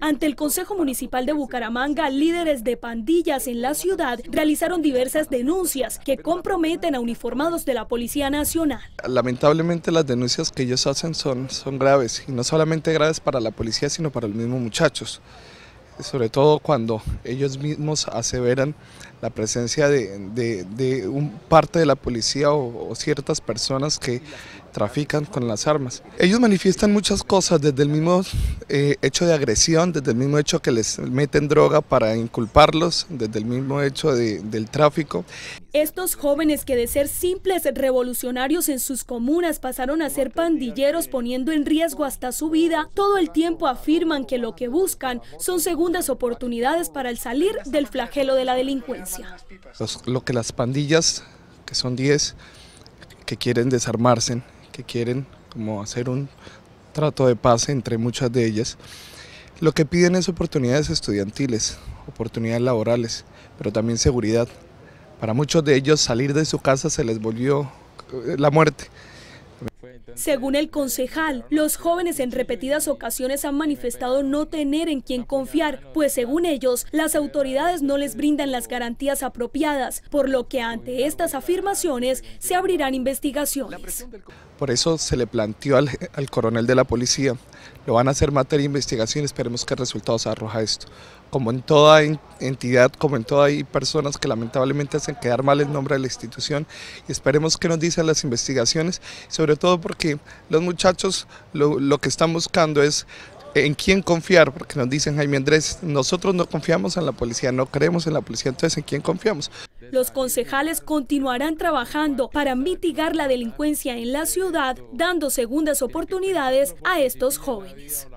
Ante el Consejo Municipal de Bucaramanga, líderes de pandillas en la ciudad realizaron diversas denuncias que comprometen a uniformados de la Policía Nacional. Lamentablemente las denuncias que ellos hacen son, son graves, y no solamente graves para la policía, sino para los mismos muchachos. Sobre todo cuando ellos mismos aseveran la presencia de, un parte de la policía o ciertas personas que trafican con las armas. Ellos manifiestan muchas cosas, desde el mismo eh, hecho de agresión, desde el mismo hecho que les meten droga para inculparlos, desde el mismo hecho del tráfico. Estos jóvenes que de ser simples revolucionarios en sus comunas pasaron a ser pandilleros poniendo en riesgo hasta su vida, todo el tiempo afirman que lo que buscan son segundas oportunidades para el salir del flagelo de la delincuencia. lo que las pandillas, que son 10, que quieren desarmarse que quieren como hacer un trato de paz entre muchas de ellas. Lo que piden es oportunidades estudiantiles, oportunidades laborales, pero también seguridad. Para muchos de ellos salir de su casa se les volvió eh, la muerte. Según el concejal, los jóvenes en repetidas ocasiones han manifestado no tener en quien confiar, pues según ellos, las autoridades no les brindan las garantías apropiadas, por lo que ante estas afirmaciones se abrirán investigaciones. Por eso se le planteó al, al coronel de la policía, lo van a hacer materia de investigación y esperemos que el resultado arroja esto. Como en toda entidad, como en toda hay personas que lamentablemente hacen quedar mal el nombre de la institución y esperemos que nos dicen las investigaciones, sobre todo porque los muchachos lo, que están buscando es en quién confiar, porque nos dicen Jaime Andrés, nosotros no confiamos en la policía, no creemos en la policía, entonces ¿en quién confiamos? Los concejales continuarán trabajando para mitigar la delincuencia en la ciudad, dando segundas oportunidades a estos jóvenes.